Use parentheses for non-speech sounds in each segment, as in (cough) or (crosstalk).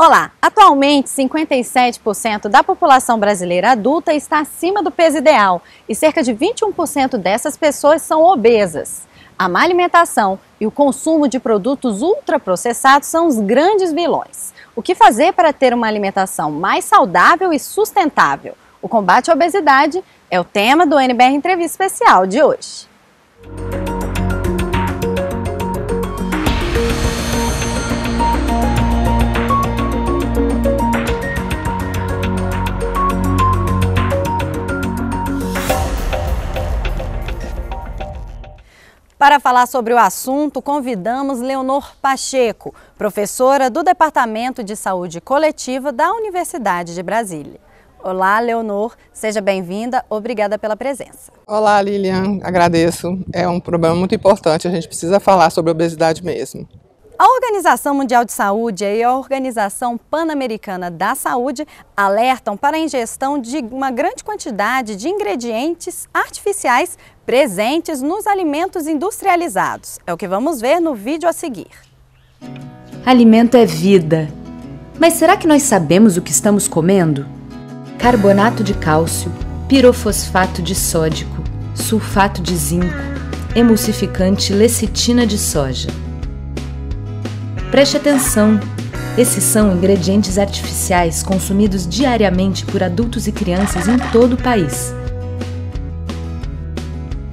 Olá, atualmente 57% da população brasileira adulta está acima do peso ideal e cerca de 21% dessas pessoas são obesas. A má alimentação e o consumo de produtos ultraprocessados são os grandes vilões. O que fazer para ter uma alimentação mais saudável e sustentável? O combate à obesidade é o tema do NBR Entrevista Especial de hoje. Para falar sobre o assunto, convidamos Leonor Pacheco, professora do Departamento de Saúde Coletiva da Universidade de Brasília. Olá, Leonor, seja bem-vinda, obrigada pela presença. Olá, Lilian, agradeço. É um problema muito importante, a gente precisa falar sobre obesidade mesmo. A Organização Mundial de Saúde e a Organização Pan-Americana da Saúde alertam para a ingestão de uma grande quantidade de ingredientes artificiais presentes nos alimentos industrializados. É o que vamos ver no vídeo a seguir. Alimento é vida. Mas será que nós sabemos o que estamos comendo? Carbonato de cálcio, pirofosfato de sódico, sulfato de zinco, emulsificante lecitina de soja. Preste atenção! Esses são ingredientes artificiais consumidos diariamente por adultos e crianças em todo o país.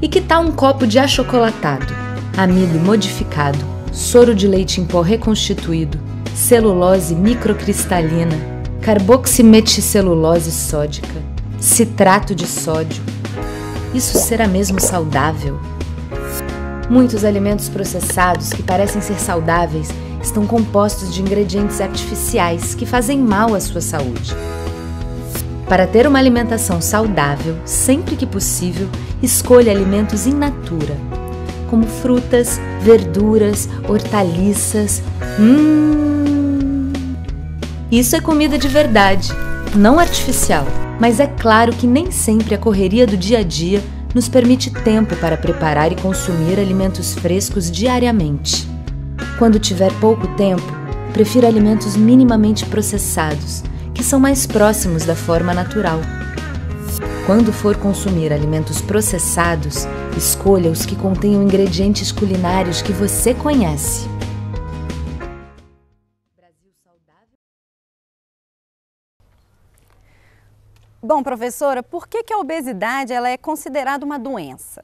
E que tal um copo de achocolatado, amido modificado, soro de leite em pó reconstituído, celulose microcristalina, carboximeticelulose sódica, citrato de sódio? Isso será mesmo saudável? Muitos alimentos processados que parecem ser saudáveis estão compostos de ingredientes artificiais que fazem mal à sua saúde. Para ter uma alimentação saudável, sempre que possível, escolha alimentos in natura, como frutas, verduras, hortaliças. Hum! Isso é comida de verdade, não artificial. Mas é claro que nem sempre a correria do dia a dia nos permite tempo para preparar e consumir alimentos frescos diariamente. Quando tiver pouco tempo, prefira alimentos minimamente processados, que são mais próximos da forma natural. Quando for consumir alimentos processados, escolha os que contenham ingredientes culinários que você conhece. Bom, professora, por que, que a obesidade ela é considerada uma doença?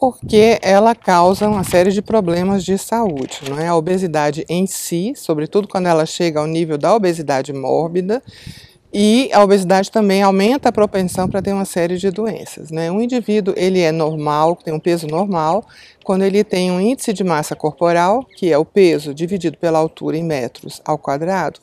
porque ela causa uma série de problemas de saúde. Não é? A obesidade em si, sobretudo quando ela chega ao nível da obesidade mórbida, e a obesidade também aumenta a propensão para ter uma série de doenças. Né? Um indivíduo ele é normal, tem um peso normal, quando ele tem um índice de massa corporal, que é o peso dividido pela altura em metros ao quadrado,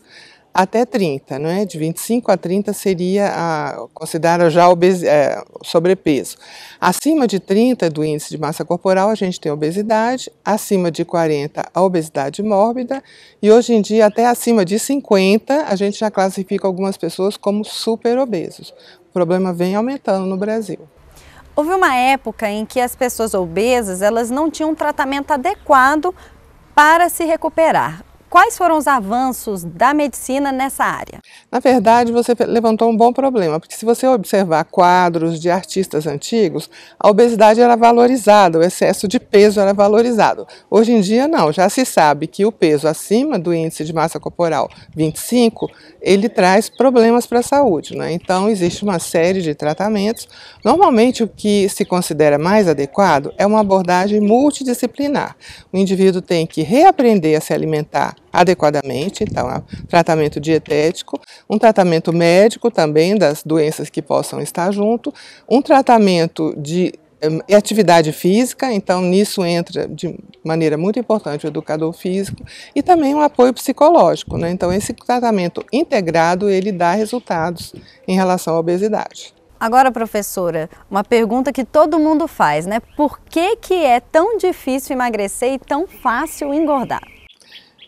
até 30, não é? De 25 a 30 seria a, considera já é, sobrepeso. Acima de 30 do índice de massa corporal, a gente tem obesidade, acima de 40 a obesidade mórbida e hoje em dia até acima de 50 a gente já classifica algumas pessoas como obesos. O problema vem aumentando no Brasil. Houve uma época em que as pessoas obesas, elas não tinham um tratamento adequado para se recuperar. Quais foram os avanços da medicina nessa área? Na verdade, você levantou um bom problema, porque se você observar quadros de artistas antigos, a obesidade era valorizada, o excesso de peso era valorizado. Hoje em dia, não, já se sabe que o peso acima do índice de massa corporal 25, ele traz problemas para a saúde, né? Então, existe uma série de tratamentos. Normalmente, o que se considera mais adequado é uma abordagem multidisciplinar. O indivíduo tem que reaprender a se alimentar adequadamente, então, tratamento dietético, um tratamento médico também das doenças que possam estar junto, um tratamento de hum, atividade física, então nisso entra de maneira muito importante o educador físico e também um apoio psicológico, né? Então esse tratamento integrado ele dá resultados em relação à obesidade. Agora, professora, uma pergunta que todo mundo faz, né? Por que que é tão difícil emagrecer e tão fácil engordar?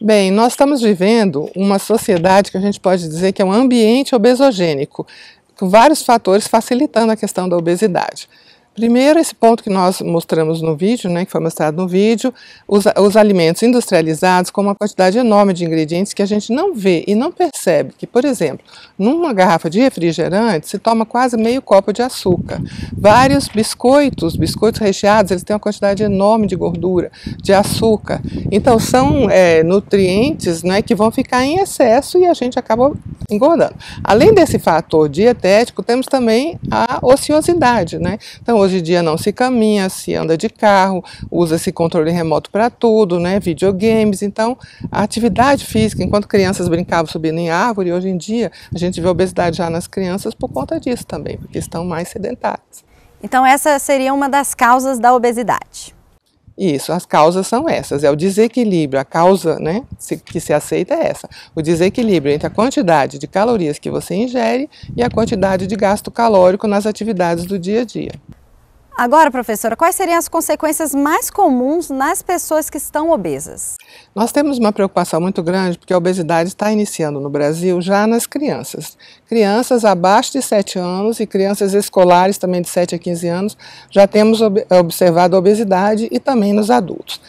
Bem, nós estamos vivendo uma sociedade que a gente pode dizer que é um ambiente obesogênico, com vários fatores facilitando a questão da obesidade. Primeiro, esse ponto que nós mostramos no vídeo, né, que foi mostrado no vídeo, os, os, alimentos industrializados com uma quantidade enorme de ingredientes que a gente não vê e não percebe. Que, por exemplo, numa garrafa de refrigerante se toma quase meio copo de açúcar. Vários biscoitos, biscoitos recheados, eles têm uma quantidade enorme de gordura, de açúcar. Então, são é, nutrientes né, que vão ficar em excesso e a gente acaba engordando. Além desse fator dietético, temos também a ociosidade. Né? Então, Hoje em dia não se caminha, se anda de carro, usa-se controle remoto para tudo, né? videogames. Então, a atividade física, enquanto crianças brincavam subindo em árvore, hoje em dia a gente vê obesidade já nas crianças por conta disso também, porque estão mais sedentárias. Então, essa seria uma das causas da obesidade. Isso, as causas são essas. É o desequilíbrio, a causa né, que se aceita é essa. O desequilíbrio entre a quantidade de calorias que você ingere e a quantidade de gasto calórico nas atividades do dia a dia. Agora, professora, quais seriam as consequências mais comuns nas pessoas que estão obesas? Nós temos uma preocupação muito grande porque a obesidade está iniciando no Brasil já nas crianças. Crianças abaixo de 7 anos e crianças escolares também de 7 a 15 anos já temos ob observado a obesidade e também nos adultos.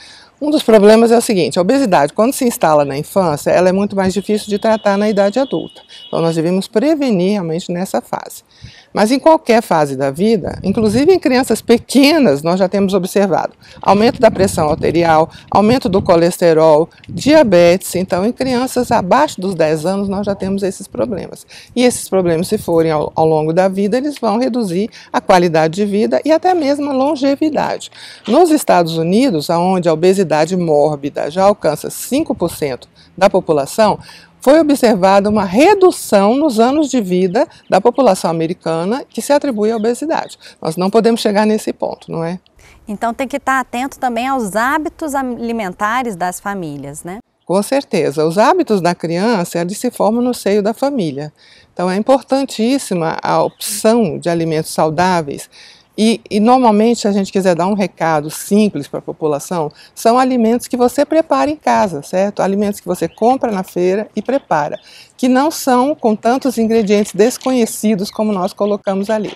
Um dos problemas é o seguinte: a obesidade, quando se instala na infância, ela é muito mais difícil de tratar na idade adulta. Então, nós devemos prevenir realmente nessa fase. Mas em qualquer fase da vida, inclusive em crianças pequenas, nós já temos observado aumento da pressão arterial, aumento do colesterol, diabetes. Então, em crianças abaixo dos 10 anos, nós já temos esses problemas. E esses problemas, se forem ao, ao longo da vida, eles vão reduzir a qualidade de vida e até mesmo a longevidade. Nos Estados Unidos, onde a obesidade mórbida já alcança 5% da população, foi observada uma redução nos anos de vida da população americana que se atribui à obesidade. Nós não podemos chegar nesse ponto, não é? Então tem que estar atento também aos hábitos alimentares das famílias, né? Com certeza. Os hábitos da criança, eles se formam no seio da família. Então é importantíssima a opção de alimentos saudáveis e, e normalmente, se a gente quiser dar um recado simples para a população, são alimentos que você prepara em casa, certo? Alimentos que você compra na feira e prepara, que não são com tantos ingredientes desconhecidos como nós colocamos ali.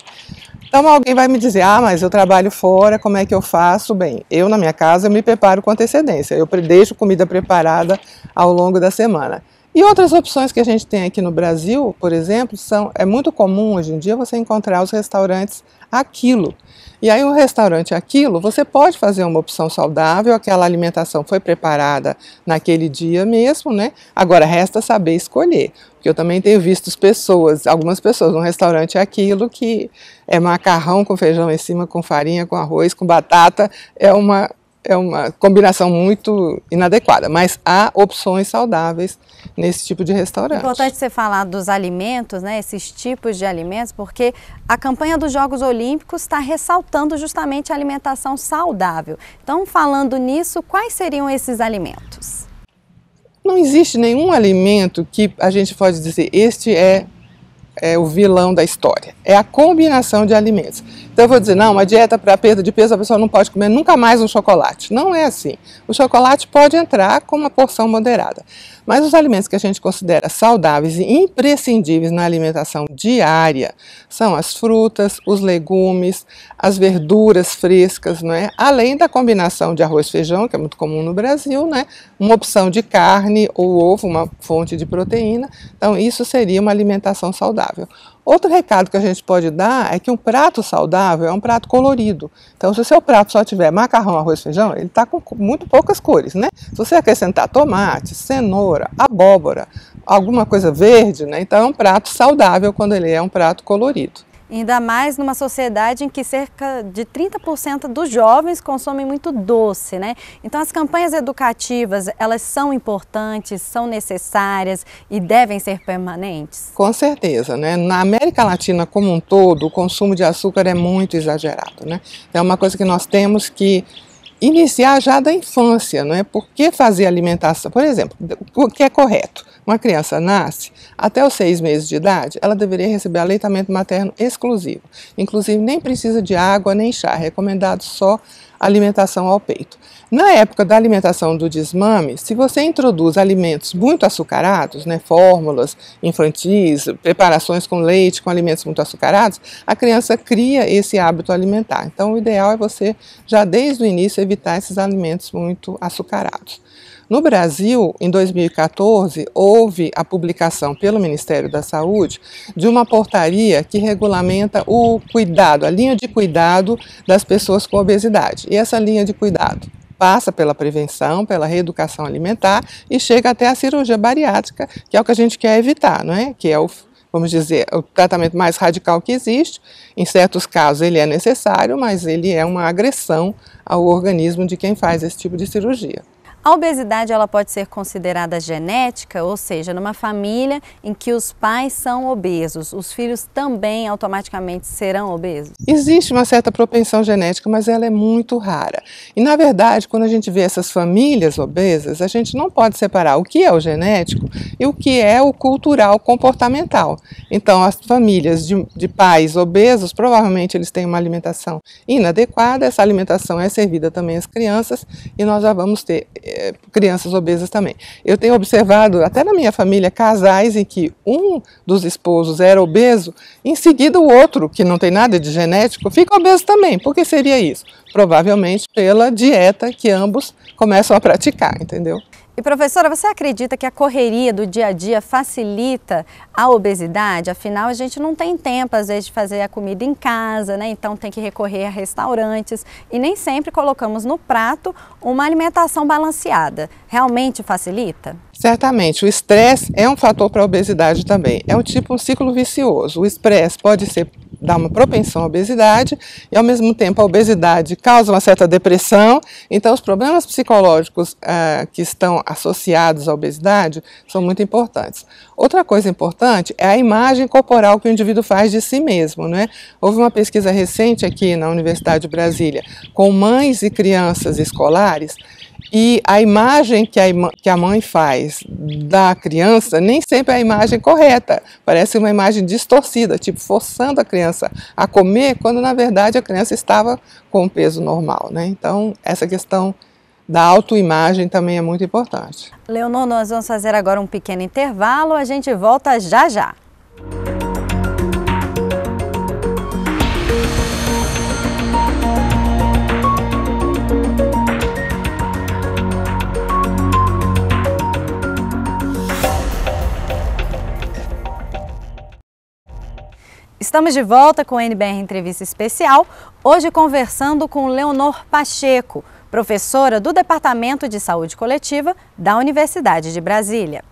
Então alguém vai me dizer, ah, mas eu trabalho fora, como é que eu faço? Bem, eu na minha casa eu me preparo com antecedência, eu deixo comida preparada ao longo da semana. E outras opções que a gente tem aqui no Brasil, por exemplo, são é muito comum hoje em dia você encontrar os restaurantes aquilo. E aí um restaurante aquilo, você pode fazer uma opção saudável, aquela alimentação foi preparada naquele dia mesmo, né? Agora resta saber escolher. Porque eu também tenho visto pessoas, algumas pessoas num restaurante aquilo que é macarrão com feijão em cima, com farinha, com arroz, com batata, é uma é uma combinação muito inadequada, mas há opções saudáveis nesse tipo de restaurante. Importante você falar dos alimentos, né, esses tipos de alimentos, porque a campanha dos Jogos Olímpicos está ressaltando justamente a alimentação saudável. Então, falando nisso, quais seriam esses alimentos? Não existe nenhum alimento que a gente pode dizer este é é o vilão da história. É a combinação de alimentos. Então eu vou dizer, não, uma dieta para perda de peso, a pessoa não pode comer nunca mais um chocolate. Não é assim. O chocolate pode entrar com uma porção moderada. Mas os alimentos que a gente considera saudáveis e imprescindíveis na alimentação diária são as frutas, os legumes, as verduras frescas, não é? Além da combinação de arroz e feijão, que é muito comum no Brasil, né? uma opção de carne ou ovo, uma fonte de proteína. Então, isso seria uma alimentação saudável. Outro recado que a gente pode dar é que um prato saudável é um prato colorido. Então, se o seu prato só tiver macarrão, arroz, feijão, ele está com muito poucas cores, né? Se você acrescentar tomate, cenoura, abóbora, alguma coisa verde, né? Então, é um prato saudável quando ele é um prato colorido. Ainda mais numa sociedade em que cerca de 30% dos jovens consomem muito doce, né? Então as campanhas educativas, elas são importantes, são necessárias e devem ser permanentes? Com certeza, né? Na América Latina como um todo, o consumo de açúcar é muito exagerado, né? É uma coisa que nós temos que iniciar já da infância, não é? Por que fazer alimentação? Por exemplo, o que é correto? Uma criança nasce, até os seis meses de idade, ela deveria receber aleitamento materno exclusivo. Inclusive, nem precisa de água nem chá, é recomendado só alimentação ao peito. Na época da alimentação do desmame, se você introduz alimentos muito açucarados, né, fórmulas infantis, preparações com leite, com alimentos muito açucarados, a criança cria esse hábito alimentar. Então, o ideal é você já desde o início evitar esses alimentos muito açucarados. No Brasil, em 2014, houve a publicação pelo Ministério da Saúde de uma portaria que regulamenta o cuidado, a linha de cuidado das pessoas com obesidade. E essa linha de cuidado passa pela prevenção, pela reeducação alimentar e chega até a cirurgia bariátrica, que é o que a gente quer evitar, não é? Que é o vamos dizer, o tratamento mais radical que existe. Em certos casos ele é necessário, mas ele é uma agressão ao organismo de quem faz esse tipo de cirurgia. A obesidade ela pode ser considerada genética, ou seja, numa família em que os pais são obesos, os filhos também automaticamente serão obesos? Existe uma certa propensão genética, mas ela é muito rara. E na verdade, quando a gente vê essas famílias obesas, a gente não pode separar o que é o genético e o que é o cultural comportamental. Então, as famílias de, de pais obesos, provavelmente eles têm uma alimentação inadequada, essa alimentação é servida também às crianças e nós já vamos ter eh, crianças obesas também. Eu tenho observado, até na minha família, casais em que um dos esposos era obeso, em seguida o outro, que não tem nada de genético, fica obeso também. Por que seria isso? Provavelmente pela dieta que ambos começam a praticar, entendeu? E professora, você acredita que a correria do dia a dia facilita a obesidade? Afinal, a gente não tem tempo, às vezes, de fazer a comida em casa, né? Então tem que recorrer a restaurantes e nem sempre colocamos no prato uma alimentação balanceada. Realmente facilita? Certamente, o estresse é um fator para a obesidade também. É um tipo um ciclo vicioso. O estresse pode ser dá uma propensão à obesidade e, ao mesmo tempo, a obesidade causa uma certa depressão. Então, os problemas psicológicos ah, que estão associados à obesidade são muito importantes. Outra coisa importante é a imagem corporal que o indivíduo faz de si mesmo. Né? Houve uma pesquisa recente aqui na Universidade de Brasília com mães e crianças escolares e a imagem que a, que a mãe faz da criança nem sempre é a imagem correta. Parece uma imagem distorcida, tipo forçando a criança a comer, quando na verdade a criança estava com o peso normal. Né? Então, essa questão da autoimagem também é muito importante. Leonor, nós vamos fazer agora um pequeno intervalo, a gente volta já já. Estamos de volta com o NBR Entrevista Especial, hoje conversando com Leonor Pacheco, professora do Departamento de Saúde Coletiva da Universidade de Brasília.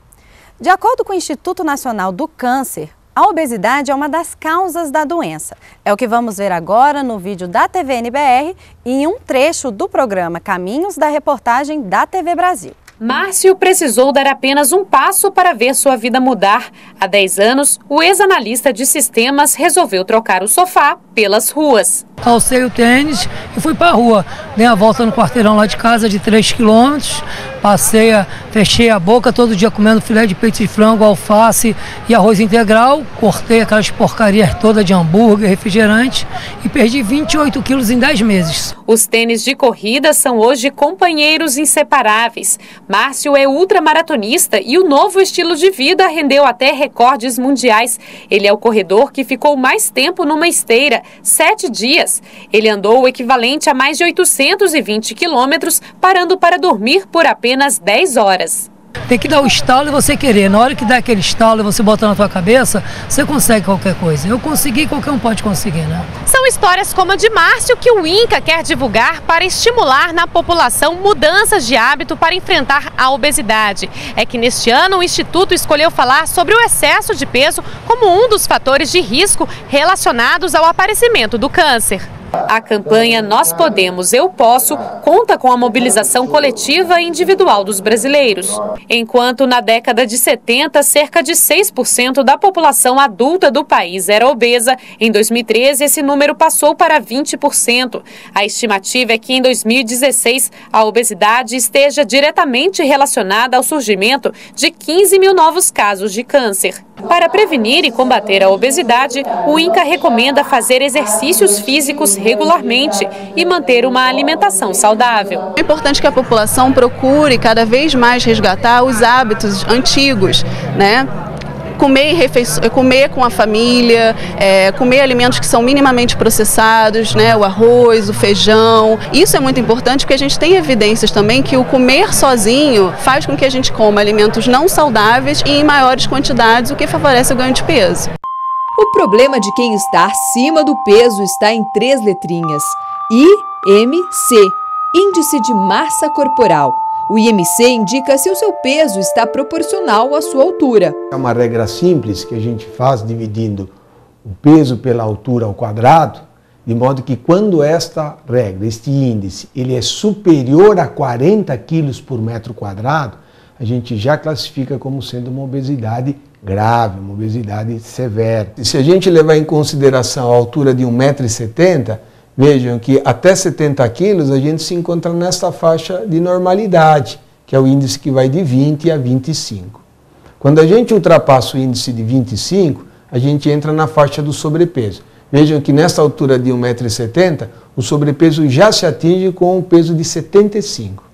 De acordo com o Instituto Nacional do Câncer, a obesidade é uma das causas da doença. É o que vamos ver agora no vídeo da TV NBR e em um trecho do programa Caminhos da reportagem da TV Brasil. Márcio precisou dar apenas um passo para ver sua vida mudar. Há 10 anos, o ex-analista de sistemas resolveu trocar o sofá pelas ruas. Calcei o tênis e fui para a rua. Dei a volta no quarteirão lá de casa de 3 quilômetros. Passei, a, fechei a boca todo dia comendo filé de peito de frango, alface e arroz integral. Cortei aquelas porcarias todas de hambúrguer, refrigerante e perdi 28 quilos em 10 meses. Os tênis de corrida são hoje companheiros inseparáveis. Márcio é ultramaratonista e o novo estilo de vida rendeu até recordes mundiais. Ele é o corredor que ficou mais tempo numa esteira sete dias. Ele andou o equivalente a mais de 820 quilômetros, parando para dormir por apenas 10 horas. Tem que dar o estalo e você querer. Na hora que dá aquele estalo e você bota na tua cabeça, você consegue qualquer coisa. Eu consegui, qualquer um pode conseguir, né? São histórias como a de Márcio que o INCA quer divulgar para estimular na população mudanças de hábito para enfrentar a obesidade. É que neste ano o Instituto escolheu falar sobre o excesso de peso como um dos fatores de risco relacionados ao aparecimento do câncer. A campanha Nós Podemos, Eu Posso conta com a mobilização coletiva e individual dos brasileiros. Enquanto na década de 70, cerca de 6% da população adulta do país era obesa, em 2013 esse número passou para 20%. A estimativa é que em 2016 a obesidade esteja diretamente relacionada ao surgimento de 15 mil novos casos de câncer. Para prevenir e combater a obesidade, o INCA recomenda fazer exercícios físicos regularmente e manter uma alimentação saudável. É importante que a população procure cada vez mais resgatar os hábitos antigos, né? comer, comer com a família, é, comer alimentos que são minimamente processados, né, o arroz, o feijão. Isso é muito importante porque a gente tem evidências também que o comer sozinho faz com que a gente coma alimentos não saudáveis e em maiores quantidades, o que favorece o ganho de peso. O problema de quem está acima do peso está em três letrinhas: IMC, Índice de Massa Corporal. O IMC indica se o seu peso está proporcional à sua altura. É uma regra simples que a gente faz dividindo o peso pela altura ao quadrado, de modo que quando esta regra, este índice, ele é superior a 40 quilos por metro quadrado, a gente já classifica como sendo uma obesidade grave, uma obesidade severa. E se a gente levar em consideração a altura de 1,70m, Vejam que até 70 quilos a gente se encontra nessa faixa de normalidade, que é o índice que vai de 20 a 25. Quando a gente ultrapassa o índice de 25, a gente entra na faixa do sobrepeso. Vejam que nessa altura de 1,70m, o sobrepeso já se atinge com um peso de 75.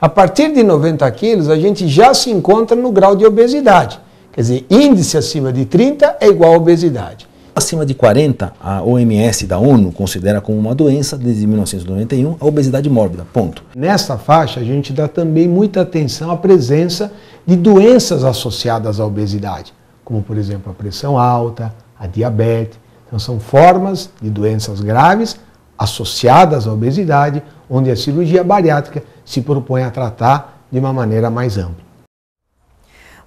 A partir de 90 quilos, a gente já se encontra no grau de obesidade. Quer dizer, índice acima de 30 é igual a obesidade. Acima de 40, a OMS da ONU considera como uma doença, desde 1991, a obesidade mórbida. Ponto. Nessa faixa, a gente dá também muita atenção à presença de doenças associadas à obesidade, como, por exemplo, a pressão alta, a diabetes. Então, são formas de doenças graves associadas à obesidade, onde a cirurgia bariátrica se propõe a tratar de uma maneira mais ampla.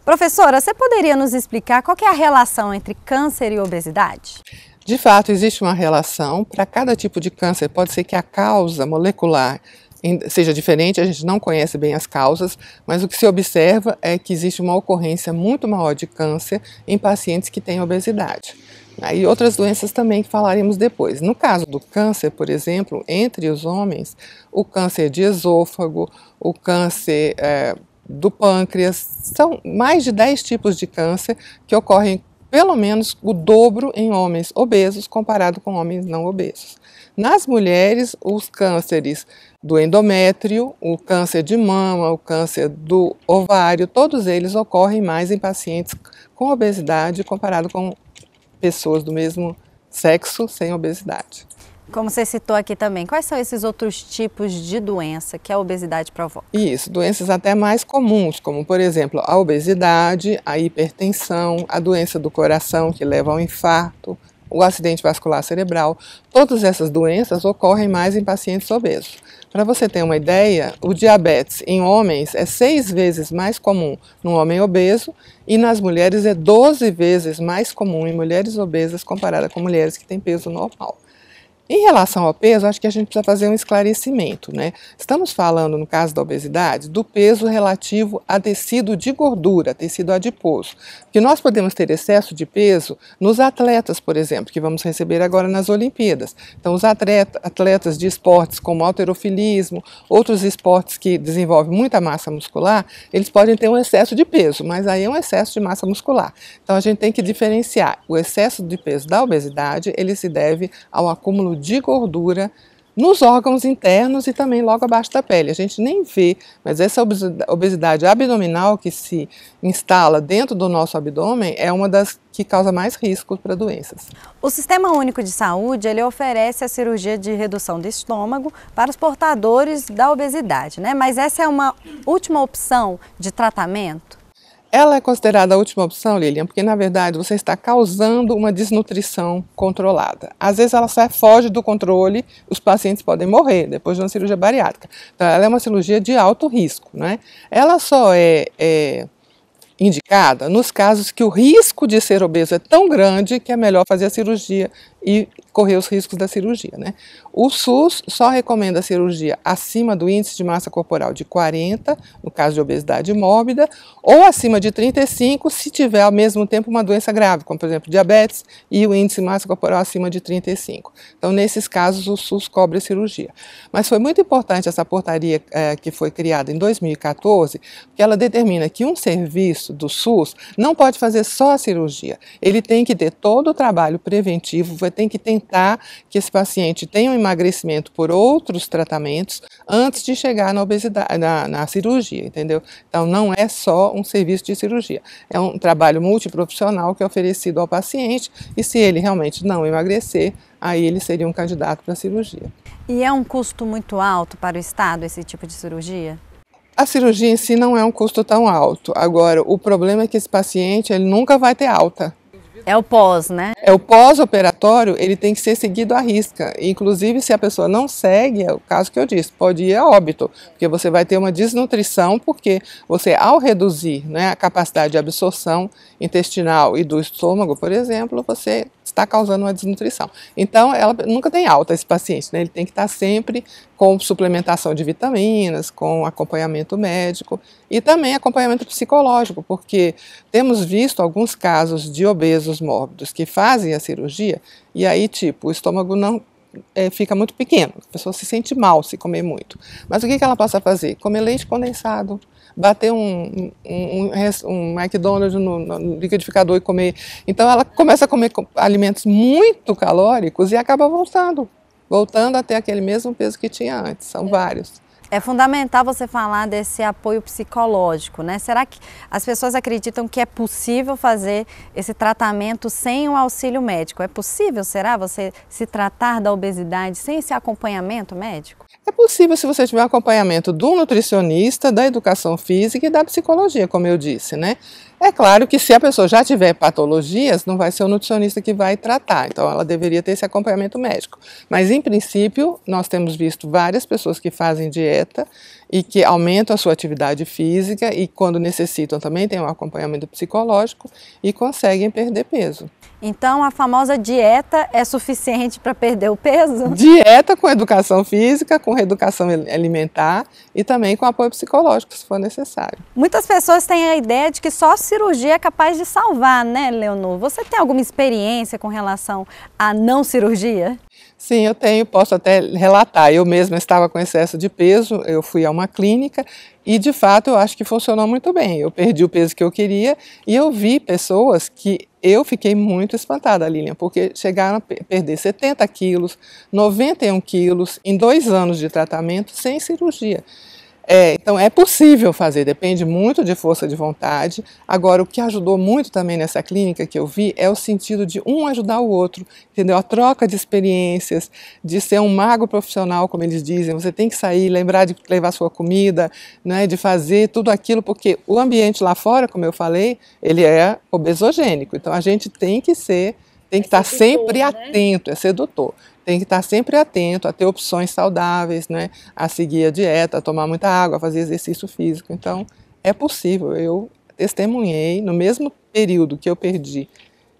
Professora, você poderia nos explicar qual é a relação entre câncer e obesidade? De fato, existe uma relação. Para cada tipo de câncer, pode ser que a causa molecular seja diferente, a gente não conhece bem as causas, mas o que se observa é que existe uma ocorrência muito maior de câncer em pacientes que têm obesidade. E outras doenças também que falaremos depois. No caso do câncer, por exemplo, entre os homens, o câncer de esôfago, o câncer. É, do pâncreas. São mais de 10 tipos de câncer que ocorrem pelo menos o dobro em homens obesos comparado com homens não obesos. Nas mulheres, os cânceres do endométrio, o câncer de mama, o câncer do ovário, todos eles ocorrem mais em pacientes com obesidade comparado com pessoas do mesmo sexo sem obesidade. Como você citou aqui também, quais são esses outros tipos de doença que a obesidade provoca? Isso, doenças até mais comuns, como por exemplo a obesidade, a hipertensão, a doença do coração que leva ao infarto, o acidente vascular cerebral. Todas essas doenças ocorrem mais em pacientes obesos. Para você ter uma ideia, o diabetes em homens é seis vezes mais comum no homem obeso e nas mulheres é 12 vezes mais comum em mulheres obesas comparada com mulheres que têm peso normal. Em relação ao peso, acho que a gente precisa fazer um esclarecimento, né? Estamos falando, no caso da obesidade, do peso relativo a tecido de gordura, tecido adiposo. Que nós podemos ter excesso de peso nos atletas, por exemplo, que vamos receber agora nas Olimpíadas. Então, os atleta, atletas de esportes como alterofilismo, outros esportes que desenvolvem muita massa muscular, eles podem ter um excesso de peso, mas aí é um excesso de massa muscular. Então, a gente tem que diferenciar. O excesso de peso da obesidade, ele se deve ao acúmulo de gordura nos órgãos internos e também logo abaixo da pele. A gente nem vê, mas essa obesidade abdominal que se instala dentro do nosso abdômen é uma das que causa mais risco para doenças. O Sistema Único de Saúde, ele oferece a cirurgia de redução do estômago para os portadores da obesidade, né? Mas essa é uma última opção de tratamento? Ela é considerada a última opção, Lilian, porque na verdade você está causando uma desnutrição controlada. Às vezes ela só é, foge do controle, os pacientes podem morrer depois de uma cirurgia bariátrica. Então, ela é uma cirurgia de alto risco, né? Ela só é, é indicada nos casos que o risco de ser obeso é tão grande que é melhor fazer a cirurgia e correr os riscos da cirurgia. Né? O SUS só recomenda a cirurgia acima do índice de massa corporal de 40, no caso de obesidade mórbida, ou acima de 35, se tiver ao mesmo tempo uma doença grave, como por exemplo diabetes, e o índice de massa corporal acima de 35. Então, nesses casos, o SUS cobre a cirurgia. Mas foi muito importante essa portaria é, que foi criada em 2014, porque ela determina que um serviço do SUS não pode fazer só a cirurgia. Ele tem que ter todo o trabalho preventivo, vai ter que tentar que esse paciente tenha um emagrecimento por outros tratamentos antes de chegar na obesidade, na, na cirurgia, entendeu? Então não é só um serviço de cirurgia, é um trabalho multiprofissional que é oferecido ao paciente e se ele realmente não emagrecer, aí ele seria um candidato para a cirurgia. E é um custo muito alto para o Estado esse tipo de cirurgia? A cirurgia em si não é um custo tão alto. Agora, o problema é que esse paciente ele nunca vai ter alta. É o pós, né? É, o pós-operatório ele tem que ser seguido à risca. Inclusive, se a pessoa não segue, é o caso que eu disse, pode ir a óbito, porque você vai ter uma desnutrição, porque você, ao reduzir né, a capacidade de absorção intestinal e do estômago, por exemplo, você está causando uma desnutrição. Então, ela nunca tem alta esse paciente, né? ele tem que estar sempre com suplementação de vitaminas, com acompanhamento médico e também acompanhamento psicológico, porque temos visto alguns casos de obesos mórbidos que fazem fazem a cirurgia, e aí, tipo, o estômago não é, fica muito pequeno, a pessoa se sente mal se comer muito. Mas o que, que ela passa a fazer? Comer leite condensado, bater um, um, um, um McDonald's no, no, liquidificador e comer. Então ela começa a comer alimentos muito calóricos e acaba voltando. Voltando até aquele mesmo peso que tinha antes, são é. vários. É fundamental você falar desse apoio psicológico, né? Será que as pessoas acreditam que é possível fazer esse tratamento sem o auxílio médico? É possível, será, você se tratar da obesidade sem esse acompanhamento médico? É possível se você tiver acompanhamento do nutricionista, da educação física e da psicologia, como eu disse, né? É claro que se a pessoa já tiver patologias, não vai ser o nutricionista que vai tratar, então ela deveria ter esse acompanhamento médico. Mas, em princípio, nós temos visto várias pessoas que fazem dieta e que aumentam a sua atividade física e, quando necessitam, também têm um acompanhamento psicológico e conseguem perder peso. Então, a famosa dieta é suficiente para perder o peso? (laughs) Dieta com educação física, com reeducação alimentar e também com apoio psicológico, se for necessário. Muitas pessoas têm a ideia de que só a cirurgia é capaz de salvar, né, Leonor? Você tem alguma experiência com relação à não cirurgia? Sim, eu tenho, posso até relatar. Eu mesma estava com excesso de peso, eu fui a uma clínica e de fato eu acho que funcionou muito bem. Eu perdi o peso que eu queria e eu vi pessoas que eu fiquei muito espantada, Lilian, porque chegaram a perder 70 quilos, 91 quilos em dois anos de tratamento sem cirurgia. É, então é possível fazer, depende muito de força de vontade. Agora, o que ajudou muito também nessa clínica que eu vi é o sentido de um ajudar o outro, entendeu? A troca de experiências, de ser um mago profissional, como eles dizem. Você tem que sair, lembrar de levar sua comida, né, de fazer tudo aquilo, porque o ambiente lá fora, como eu falei, ele é obesogênico. Então a gente tem que ser, tem que é estar sedutor, sempre né? atento, é sedutor tem que estar sempre atento a ter opções saudáveis, né? a seguir a dieta, a tomar muita água, a fazer exercício físico. Então, é possível. Eu testemunhei, no mesmo período que eu perdi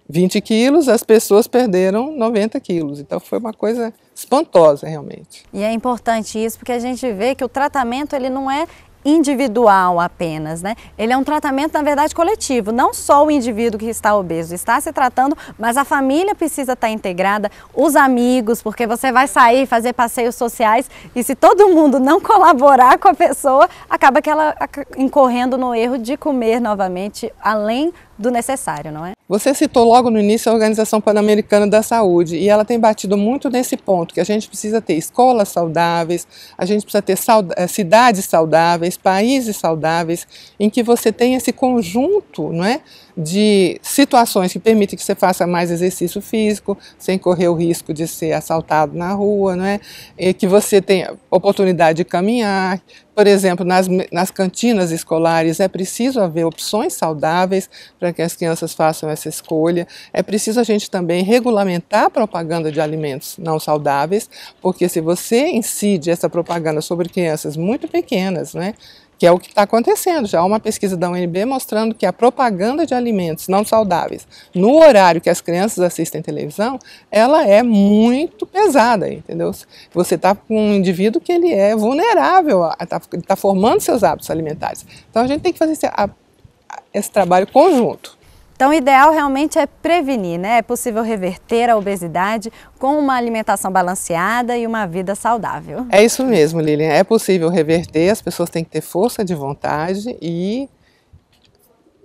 20 quilos, as pessoas perderam 90 quilos. Então, foi uma coisa espantosa, realmente. E é importante isso, porque a gente vê que o tratamento ele não é individual apenas, né? Ele é um tratamento, na verdade, coletivo. Não só o indivíduo que está obeso está se tratando, mas a família precisa estar integrada, os amigos, porque você vai sair, fazer passeios sociais e se todo mundo não colaborar com a pessoa, acaba que ela incorrendo no erro de comer novamente, além do necessário, não é? Você citou logo no início a Organização Pan-Americana da Saúde e ela tem batido muito nesse ponto que a gente precisa ter escolas saudáveis, a gente precisa ter eh, cidades saudáveis, países saudáveis, em que você tem esse conjunto, não é, de situações que permitem que você faça mais exercício físico, sem correr o risco de ser assaltado na rua, é? E que você tenha oportunidade de caminhar. Por exemplo, nas, nas cantinas escolares é preciso haver opções saudáveis para que as crianças façam essa escolha. É preciso a gente também regulamentar a propaganda de alimentos não saudáveis, porque se você incide essa propaganda sobre crianças muito pequenas, né? que é o que está acontecendo. Já há uma pesquisa da UNB mostrando que a propaganda de alimentos não saudáveis no horário que as crianças assistem televisão, ela é muito pesada, entendeu? Você está com um indivíduo que ele é vulnerável, está tá formando seus hábitos alimentares. Então a gente tem que fazer esse, a, esse trabalho conjunto. Então, o ideal realmente é prevenir, né? É possível reverter a obesidade com uma alimentação balanceada e uma vida saudável. É isso mesmo, Lilian. É possível reverter, as pessoas têm que ter força de vontade e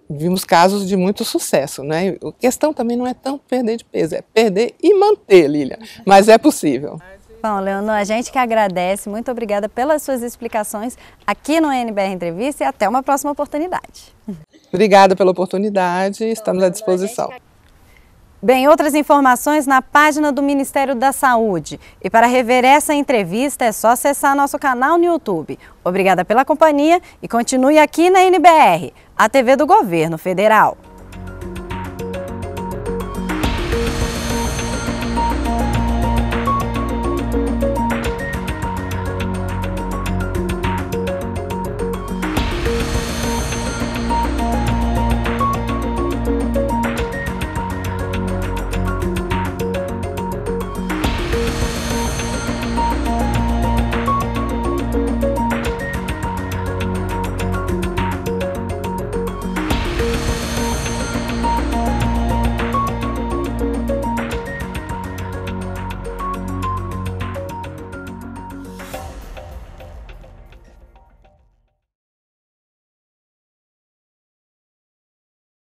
vimos casos de muito sucesso, né? A questão também não é tanto perder de peso, é perder e manter, Lilian. Mas é possível. Bom, Leonor, a gente que agradece. Muito obrigada pelas suas explicações aqui no NBR Entrevista e até uma próxima oportunidade. Obrigada pela oportunidade, estamos à disposição. Bem, outras informações na página do Ministério da Saúde. E para rever essa entrevista é só acessar nosso canal no YouTube. Obrigada pela companhia e continue aqui na NBR, a TV do Governo Federal.